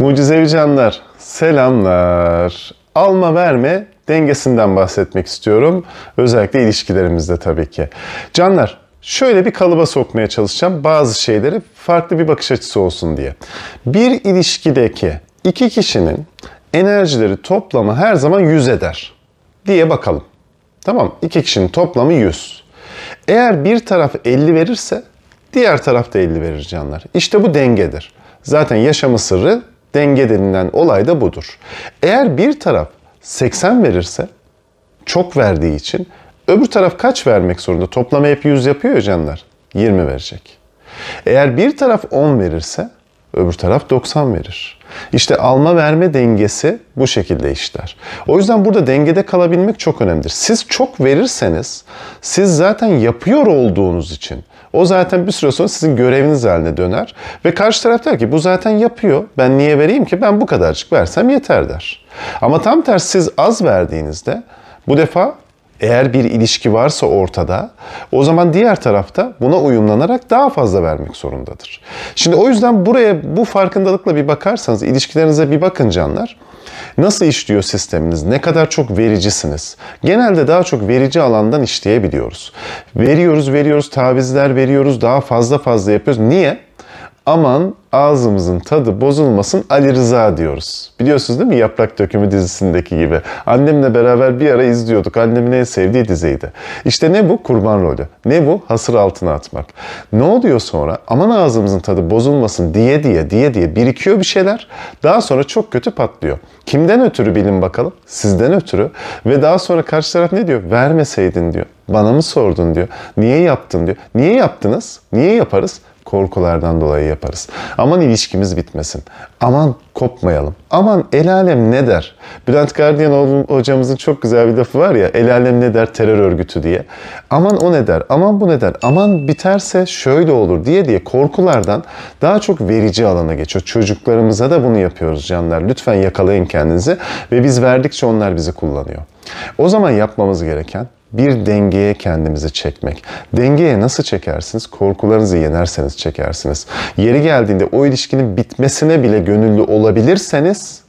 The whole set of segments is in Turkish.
Mucizevi canlar, selamlar. Alma verme dengesinden bahsetmek istiyorum. Özellikle ilişkilerimizde tabii ki. Canlar, şöyle bir kalıba sokmaya çalışacağım bazı şeyleri farklı bir bakış açısı olsun diye. Bir ilişkideki iki kişinin enerjileri toplamı her zaman 100 eder diye bakalım. Tamam, iki kişinin toplamı 100. Eğer bir taraf 50 verirse diğer taraf da 50 verir canlar. İşte bu dengedir. Zaten yaşamın sırrı Denge denilen olay da budur. Eğer bir taraf 80 verirse çok verdiği için öbür taraf kaç vermek zorunda? Toplama hep 100 yapıyor ya canlar. 20 verecek. Eğer bir taraf 10 verirse öbür taraf 90 verir. İşte alma verme dengesi bu şekilde işler. O yüzden burada dengede kalabilmek çok önemlidir. Siz çok verirseniz siz zaten yapıyor olduğunuz için o zaten bir süre sonra sizin göreviniz haline döner. Ve karşı taraf der ki bu zaten yapıyor. Ben niye vereyim ki? Ben bu kadarcık versem yeter der. Ama tam tersi siz az verdiğinizde bu defa eğer bir ilişki varsa ortada o zaman diğer tarafta buna uyumlanarak daha fazla vermek zorundadır. Şimdi o yüzden buraya bu farkındalıkla bir bakarsanız ilişkilerinize bir bakın canlar. Nasıl işliyor sisteminiz? Ne kadar çok vericisiniz? Genelde daha çok verici alandan işleyebiliyoruz. Veriyoruz, veriyoruz, tavizler veriyoruz, daha fazla fazla yapıyoruz. Niye? aman ağzımızın tadı bozulmasın Ali Rıza diyoruz. Biliyorsunuz değil mi Yaprak Dökümü dizisindeki gibi. Annemle beraber bir ara izliyorduk. Annemin en sevdiği diziydi. İşte ne bu? Kurban rolü. Ne bu? Hasır altına atmak. Ne oluyor sonra? Aman ağzımızın tadı bozulmasın diye diye diye diye birikiyor bir şeyler. Daha sonra çok kötü patlıyor. Kimden ötürü bilin bakalım? Sizden ötürü. Ve daha sonra karşı taraf ne diyor? Vermeseydin diyor. Bana mı sordun diyor. Niye yaptın diyor. Niye yaptınız? Niye yaparız? korkulardan dolayı yaparız. Aman ilişkimiz bitmesin. Aman kopmayalım. Aman el alem ne der? Bülent Gardiyan hocamızın çok güzel bir lafı var ya. El alem ne der terör örgütü diye. Aman o ne der? Aman bu ne der? Aman biterse şöyle olur diye diye korkulardan daha çok verici alana geçiyor. Çocuklarımıza da bunu yapıyoruz canlar. Lütfen yakalayın kendinizi ve biz verdikçe onlar bizi kullanıyor. O zaman yapmamız gereken bir dengeye kendimizi çekmek. Dengeye nasıl çekersiniz? Korkularınızı yenerseniz çekersiniz. Yeri geldiğinde o ilişkinin bitmesine bile gönüllü olabilirseniz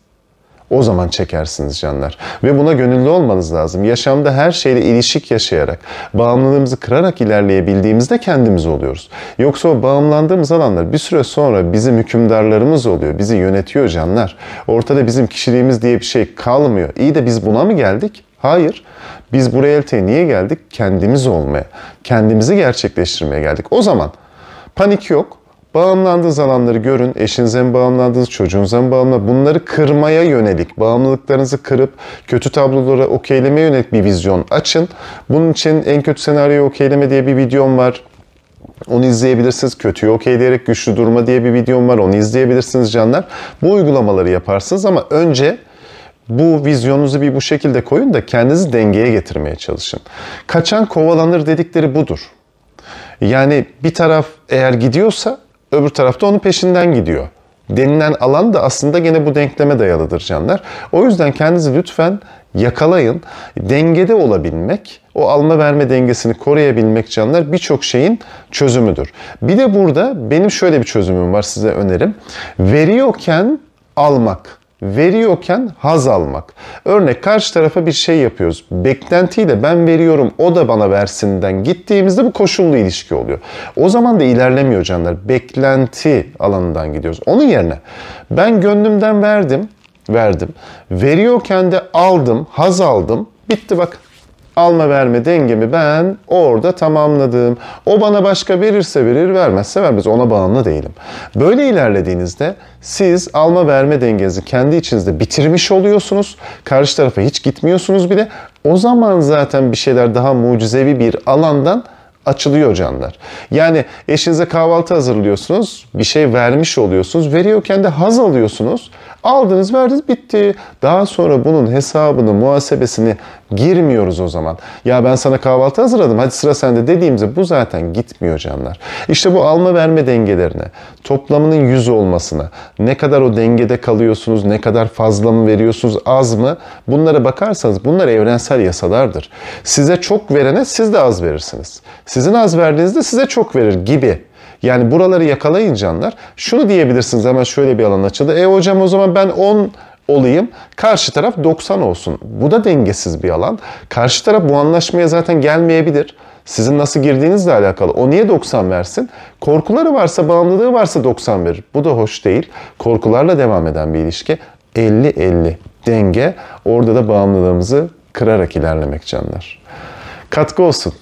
o zaman çekersiniz canlar. Ve buna gönüllü olmanız lazım. Yaşamda her şeyle ilişik yaşayarak, bağımlılığımızı kırarak ilerleyebildiğimizde kendimiz oluyoruz. Yoksa o bağımlandığımız alanlar bir süre sonra bizim hükümdarlarımız oluyor. Bizi yönetiyor canlar. Ortada bizim kişiliğimiz diye bir şey kalmıyor. İyi de biz buna mı geldik? Hayır. Biz bu realiteye niye geldik? Kendimiz olmaya, kendimizi gerçekleştirmeye geldik. O zaman panik yok. Bağımlandığınız alanları görün. Eşinize mi bağımlandınız, çocuğunuza mı bağımlı? Bunları kırmaya yönelik, bağımlılıklarınızı kırıp kötü tabloları okeylemeye yönelik bir vizyon açın. Bunun için en kötü senaryoyu okeyleme diye bir videom var. Onu izleyebilirsiniz. Kötüyü okeyleyerek güçlü durma diye bir videom var. Onu izleyebilirsiniz canlar. Bu uygulamaları yaparsınız ama önce bu vizyonunuzu bir bu şekilde koyun da kendinizi dengeye getirmeye çalışın. Kaçan kovalanır dedikleri budur. Yani bir taraf eğer gidiyorsa öbür tarafta onun peşinden gidiyor. Denilen alan da aslında gene bu denkleme dayalıdır canlar. O yüzden kendinizi lütfen yakalayın. Dengede olabilmek, o alma verme dengesini koruyabilmek canlar birçok şeyin çözümüdür. Bir de burada benim şöyle bir çözümüm var size önerim. Veriyorken almak veriyorken haz almak. Örnek karşı tarafa bir şey yapıyoruz. Beklentiyle ben veriyorum o da bana versinden gittiğimizde bu koşullu ilişki oluyor. O zaman da ilerlemiyor canlar. Beklenti alanından gidiyoruz. Onun yerine ben gönlümden verdim, verdim. Veriyorken de aldım, haz aldım. Bitti bak alma verme dengemi ben orada tamamladım. O bana başka verirse verir, vermezse vermez. Ona bağımlı değilim. Böyle ilerlediğinizde siz alma verme dengenizi kendi içinizde bitirmiş oluyorsunuz. Karşı tarafa hiç gitmiyorsunuz bile. O zaman zaten bir şeyler daha mucizevi bir alandan açılıyor canlar. Yani eşinize kahvaltı hazırlıyorsunuz, bir şey vermiş oluyorsunuz, veriyorken de haz alıyorsunuz. Aldınız verdiniz bitti. Daha sonra bunun hesabını, muhasebesini girmiyoruz o zaman. Ya ben sana kahvaltı hazırladım hadi sıra sende dediğimizde bu zaten gitmiyor canlar. İşte bu alma verme dengelerine, toplamının 100 olmasına, ne kadar o dengede kalıyorsunuz, ne kadar fazla mı veriyorsunuz, az mı? Bunlara bakarsanız bunlar evrensel yasalardır. Size çok verene siz de az verirsiniz. Sizin az verdiğinizde size çok verir gibi yani buraları yakalayıncanlar şunu diyebilirsiniz hemen şöyle bir alan açıldı. E hocam o zaman ben 10 olayım. Karşı taraf 90 olsun. Bu da dengesiz bir alan. Karşı taraf bu anlaşmaya zaten gelmeyebilir. Sizin nasıl girdiğinizle alakalı. O niye 90 versin? Korkuları varsa, bağımlılığı varsa 90 verir. Bu da hoş değil. Korkularla devam eden bir ilişki. 50-50 denge. Orada da bağımlılığımızı kırarak ilerlemek canlar. Katkı olsun.